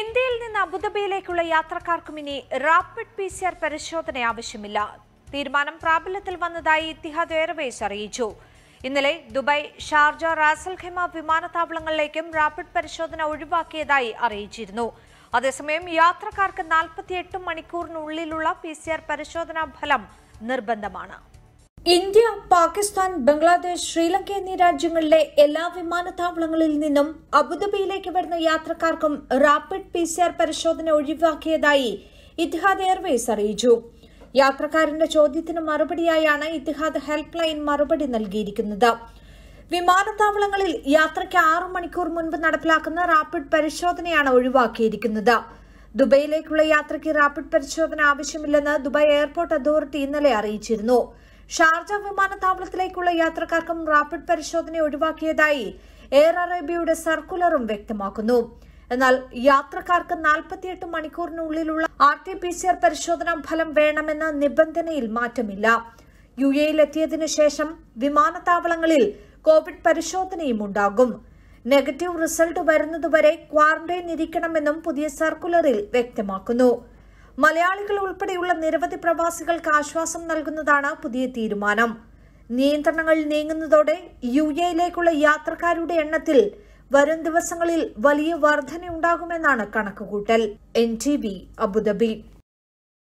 ഇന്ത്യയിൽ നിന്ന് അബുദാബിയിലേക്കുള്ള യാത്രക്കാർക്കും ഇനി റാപ്പിഡ് പി സി ആർ പരിശോധന ആവശ്യമില്ല തീരുമാനം പ്രാബല്യത്തിൽ വന്നതായി ഇത്തിഹാദ് എയർവേസ് അറിയിച്ചു ഇന്നലെ ദുബായ് ഷാർജ റാസൽ വിമാനത്താവളങ്ങളിലേക്കും റാപ്പിഡ് പരിശോധന ഒഴിവാക്കിയതായി അറിയിച്ചിരുന്നു അതേസമയം യാത്രക്കാർക്ക് നാൽപ്പത്തിയെട്ട് മണിക്കൂറിനുള്ളിലുള്ള പി സി ആർ പരിശോധനാ ഫലം നിർബന്ധമാണ് ഇന്ത്യ പാകിസ്ഥാൻ ബംഗ്ലാദേശ് ശ്രീലങ്ക എന്നീ രാജ്യങ്ങളിലെ എല്ലാ വിമാനത്താവളങ്ങളിൽ നിന്നും അബുദാബിയിലേക്ക് വരുന്ന യാത്രക്കാർക്കും റാപ്പിഡ് പി സി ആർ പരിശോധന ഒഴിവാക്കിയതായി ഇത്തിഹാദ് എയർവേസ് അറിയിച്ചു യാത്രക്കാരന്റെ ചോദ്യത്തിന് മറുപടിയായാണ് ഇത്തിഹാദ് ഹെൽപ്പ് ലൈൻ മറുപടി നൽകിയിരിക്കുന്നത് വിമാനത്താവളങ്ങളിൽ യാത്രയ്ക്ക് ആറു മണിക്കൂർ മുൻപ് നടപ്പിലാക്കുന്ന റാപ്പിഡ് പരിശോധനയാണ് ഒഴിവാക്കിയിരിക്കുന്നത് ദുബൈയിലേക്കുള്ള യാത്രയ്ക്ക് റാപ്പിഡ് പരിശോധന ആവശ്യമില്ലെന്ന് ദുബായ് എയർപോർട്ട് അതോറിറ്റി ഇന്നലെ അറിയിച്ചിരുന്നു ഷാർജ വിമാനത്താവളത്തിലേക്കുള്ള യാത്രക്കാർക്കും റാപ്പിഡ് പരിശോധന ഒഴിവാക്കിയതായി എയർ അറേബ്യയുടെ സർക്കുലറും വ്യക്തമാക്കുന്നു എന്നാൽ യാത്രക്കാർക്ക് നാൽപ്പത്തിയെട്ട് മണിക്കൂറിനുള്ളിലുള്ള R T P C R പരിശോധനാ ഫലം വേണമെന്ന നിബന്ധനയിൽ മാറ്റമില്ല യു എത്തിയതിനു ശേഷം വിമാനത്താവളങ്ങളിൽ കോവിഡ് പരിശോധനയും ഉണ്ടാകും നെഗറ്റീവ് റിസൾട്ട് വരുന്നതുവരെ ക്വാറന്റൈൻ ഇരിക്കണമെന്നും പുതിയ സർക്കുലറിൽ വ്യക്തമാക്കുന്നു മലയാളികൾ ഉൾപ്പെടെയുള്ള നിരവധി പ്രവാസികൾക്ക് ആശ്വാസം നൽകുന്നതാണ് പുതിയ തീരുമാനം നിയന്ത്രണങ്ങൾ നീങ്ങുന്നതോടെ യു എയിലേക്കുള്ള യാത്രക്കാരുടെ എണ്ണത്തിൽ വരും ദിവസങ്ങളിൽ വലിയ വർധനയുണ്ടാകുമെന്നാണ് കണക്കുകൂട്ടൽ എൻ ടി ബി അബുദാബി